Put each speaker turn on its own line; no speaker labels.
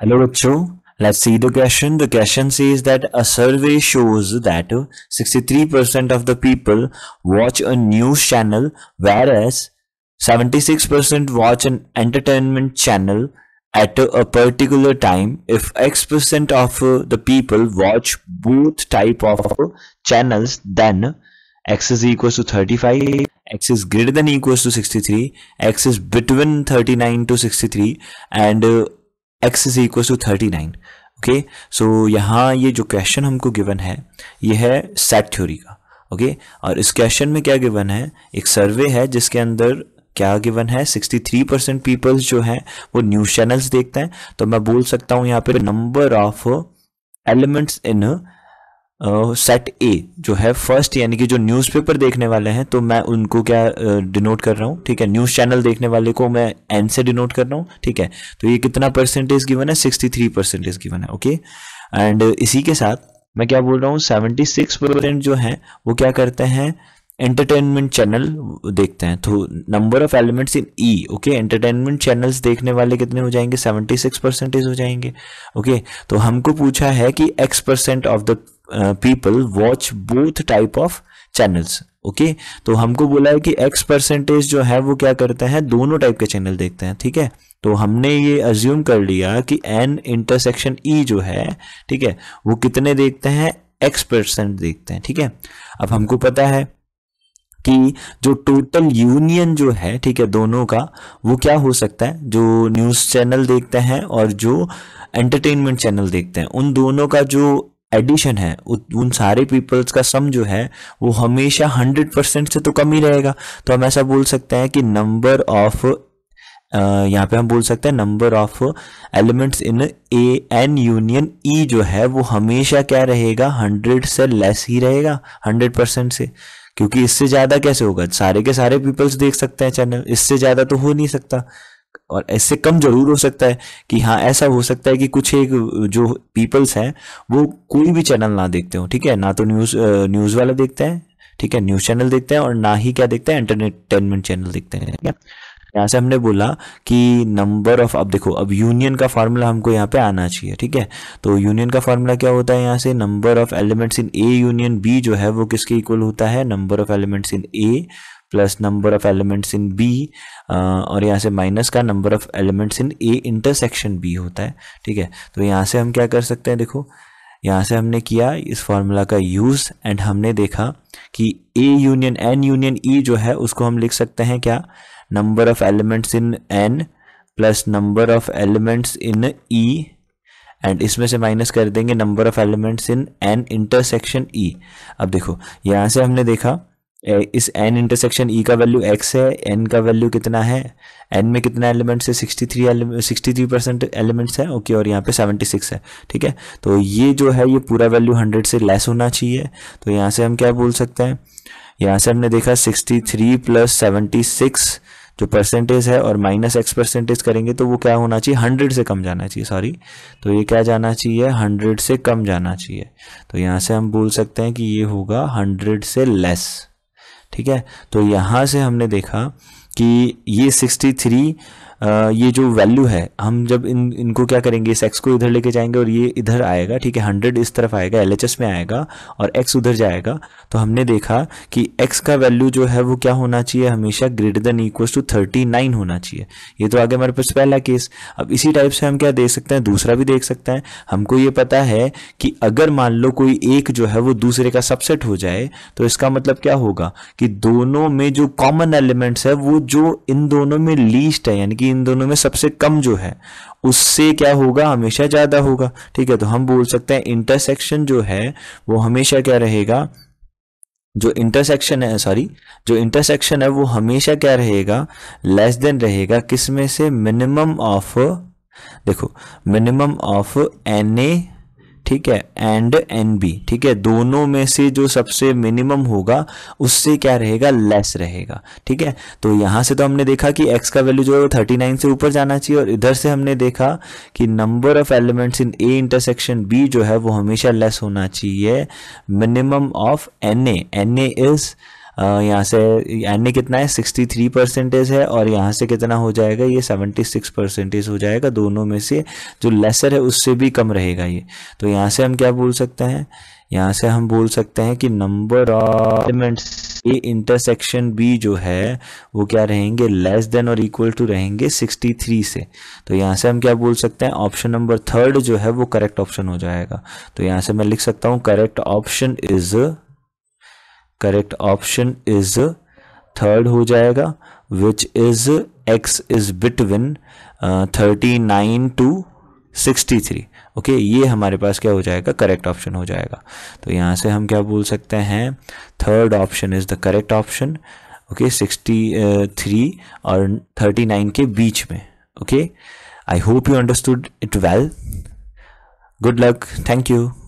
Hello, Rupcho. Let's see the question. The question says that a survey shows that 63% of the people watch a news channel, whereas 76% watch an entertainment channel at a particular time. If X percent of the people watch both type of channels, then X is equals to 35, X is greater than equals to 63, X is between 39 to 63 and x is equal to thirty nine okay so यहाँ ये जो question हमको given है ये है set theory का okay okay? और इस क्वेश्चन में क्या गिवन है एक सर्वे है जिसके अंदर क्या गिवन है 63 परसेंट पीपल्स जो हैं वो न्यूज चैनल्स देखते हैं तो मैं बोल सकता हूँ यहाँ पे number of elements in set A जो है फर्स्ट यानी कि जो न्यूज़पेपर देखने वाले हैं तो मैं उनको क्या डिनोट uh, कर रहा हूँ ठीक है न्यूज़ चैनल देखने वाले को मैं एन से डिनोट कर रहा हूँ ठीक है तो ये कितना परसेंटेज गिवन है सिक्सटी थ्री परसेंटेज गिवन है ओके एंड इसी के साथ मैं क्या बोल रहा हूँ सेवेंटी सिक्स परसेंट जो है वो क्या करते हैं एंटरटेनमेंट चैनल देखते हैं तो number of elements in E okay entertainment channels देखने वाले कितने हो जाएंगे 76 परसेंटेज हो जाएंगे ओके okay? तो हमको पूछा है कि x percent of the people watch both type of channels okay तो हमको बोला है कि एक्स परसेंटेज जो है वो क्या करते हैं दोनों टाइप के चैनल देखते हैं ठीक है तो हमने ये अज्यूम कर लिया कि एन इंटरसेक्शन ई जो है ठीक है वो कितने देखते हैं एक्स परसेंट देखते हैं ठीक है अब हमको पता है कि जो टोटल यूनियन जो है ठीक है दोनों का वो क्या हो सकता है जो न्यूज़ चैनल देखते हैं और जो एंटरटेनमेंट चैनल देखते हैं उन दोनों का जो एडिशन है उन सारे पीपल्स का सम जो है वो हमेशा हंड्रेड परसेंट से तो कम ही रहेगा तो हम ऐसा बोल सकते हैं कि नंबर ऑफ यहाँ पे हम बोल सकते हैं number of elements in a N union E जो है वो हमेशा क्या रहेगा हंड्रेड से लेस ही रहेगा हंड्रेड परसेंट से क्योंकि इससे ज़्यादा कैसे होगा सारे के सारे पीपल्स देख सकते हैं चैनल इससे ज़्यादा तो हो नहीं सकता और ऐसे कम जरूर हो सकता है कि हाँ ऐसा हो सकता है कि कुछ एक जो पीपल्स हैं वो कोई भी चैनल ना देखते हो ठीक है ना तो न्यूज़ न्यूज़ वाला देखते हैं ठीक है न्यूज़ चैनल देखते हैं और ना ही क्या देखते हैं एंटरटेनमेंट चैनल देखते हैं ठीक है यहाँ से हमने बोला कि नंबर ऑफ अब देखो अब यूनियन का फार्मूला हमको यहाँ पे आना चाहिए ठीक है तो यूनियन का फार्मूला क्या होता है यहाँ से number of elements in A union B जो है वो किसके इक्वल होता है number of elements in A plus number of elements in B और यहाँ से माइनस का number of elements in A intersection B होता है ठीक है तो यहाँ से हम क्या कर सकते हैं देखो यहाँ से हमने किया इस फॉर्मूला का यूज़ एंड हमने देखा कि A union N union E जो है उसको हम लिख सकते हैं क्या number of elements in N plus number of elements in E and इसमें से माइनस कर देंगे number of elements in N intersection E अब देखो यहाँ से हमने देखा इस एन इंटरसेक्शन ई का वैल्यू एक्स है एन का वैल्यू कितना है एन में कितना एलिमेंट्स है sixty three sixty three percent elements है ओके और यहाँ पे सेवेंटी सिक्स है ठीक है तो ये जो है ये पूरा वैल्यू हंड्रेड से लेस होना चाहिए तो यहाँ से हम क्या बोल सकते हैं यहाँ से हमने देखा sixty three plus seventy six जो परसेंटेज है और माइनस एक्स परसेंटेज करेंगे तो वो क्या होना चाहिए हंड्रेड से कम जाना चाहिए सॉरी तो ये क्या जाना चाहिए हंड्रेड से कम जाना चाहिए तो यहाँ से हम बोल सकते हैं कि ये होगा हंड्रेड से लेस ठीक है तो यहां से हमने देखा कि ये 63 थ्री ये जो वैल्यू है हम जब इन इनको क्या करेंगे इस एक्स को इधर लेके जाएंगे और ये इधर आएगा ठीक है हंड्रेड इस तरफ आएगा एल में आएगा और एक्स उधर जाएगा तो हमने देखा कि एक्स का वैल्यू जो है वो क्या होना चाहिए हमेशा greater than equals to thirty nine होना चाहिए ये तो आगे हमारे पास पहला केस अब इसी टाइप से हम क्या देख सकते हैं दूसरा भी देख सकते हैं हमको ये पता है कि अगर मान लो कोई एक जो है वो दूसरे का सबसेट हो जाए तो इसका मतलब क्या होगा कि दोनों में जो कॉमन एलिमेंट्स है वो जो इन दोनों में लीस्ट है यानी कि इन दोनों में सबसे कम जो है उससे क्या होगा हमेशा ज़्यादा होगा ठीक है तो हम बोल सकते हैं इंटरसेक्शन जो है वो हमेशा क्या रहेगा जो इंटरसेक्शन है सॉरी जो इंटरसेक्शन है वो हमेशा क्या रहेगा लेस देन रहेगा किसमें से मिनिमम ऑफ देखो मिनिमम ऑफ एन ए ठीक है एंड एन बी ठीक है दोनों में से जो सबसे मिनिमम होगा उससे क्या रहेगा लेस रहेगा ठीक है तो यहां से तो हमने देखा कि एक्स का वैल्यू जो है वो थर्टी नाइन से ऊपर जाना चाहिए और इधर से हमने देखा कि number of elements in A intersection B जो है वो हमेशा लेस होना चाहिए minimum of N A N A is यहाँ से एन ए कितना है सिक्सटी थ्री परसेंटेज है और यहाँ से कितना हो जाएगा ये सेवेंटी सिक्स परसेंटेज हो जाएगा दोनों में से जो लेसर है उससे भी कम रहेगा ये तो यहाँ से हम क्या बोल सकते हैं यहाँ से हम बोल सकते हैं कि number of elements A intersection B जो है वो क्या रहेंगे लेस देन और इक्वल टू रहेंगे 63 से तो यहाँ से हम क्या बोल सकते हैं ऑप्शन नंबर थर्ड जो है वो करेक्ट ऑप्शन हो जाएगा तो यहाँ से मैं लिख सकता हूँ correct option is correct option is third हो जाएगा which is x is between thirty nine to sixty three okay ये हमारे पास क्या हो जाएगा करेक्ट ऑप्शन हो जाएगा तो यहाँ से हम क्या बोल सकते हैं third option is the correct option okay sixty three और थर्टी नाइन के बीच में okay I hope you understood it well good luck thank you